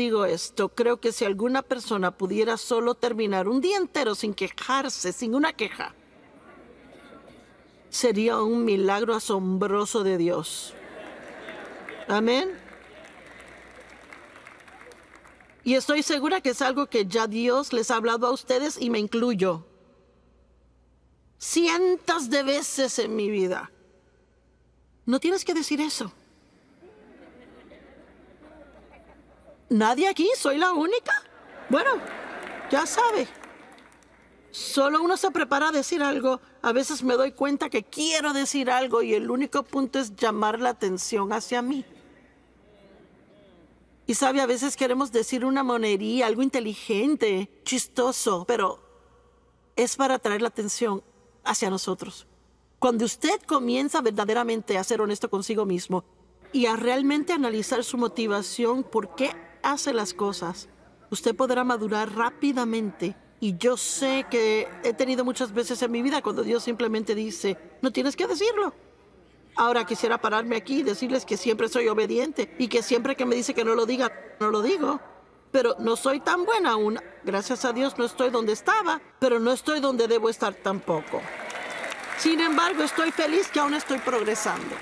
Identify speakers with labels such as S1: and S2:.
S1: digo esto, creo que si alguna persona pudiera solo terminar un día entero sin quejarse, sin una queja, sería un milagro asombroso de Dios. Amén. Y estoy segura que es algo que ya Dios les ha hablado a ustedes y me incluyo. Cientos de veces en mi vida. No tienes que decir eso. Nadie aquí, soy la única. Bueno, ya sabe. Solo uno se prepara a decir algo. A veces me doy cuenta que quiero decir algo y el único punto es llamar la atención hacia mí. Y sabe, a veces queremos decir una monería, algo inteligente, chistoso, pero es para atraer la atención hacia nosotros. Cuando usted comienza verdaderamente a ser honesto consigo mismo y a realmente analizar su motivación, por qué hace las cosas, usted podrá madurar rápidamente. Y yo sé que he tenido muchas veces en mi vida cuando Dios simplemente dice, no tienes que decirlo. Ahora quisiera pararme aquí y decirles que siempre soy obediente y que siempre que me dice que no lo diga, no lo digo. Pero no soy tan buena aún. Gracias a Dios no estoy donde estaba, pero no estoy donde debo estar tampoco. Sin embargo, estoy feliz que aún estoy progresando.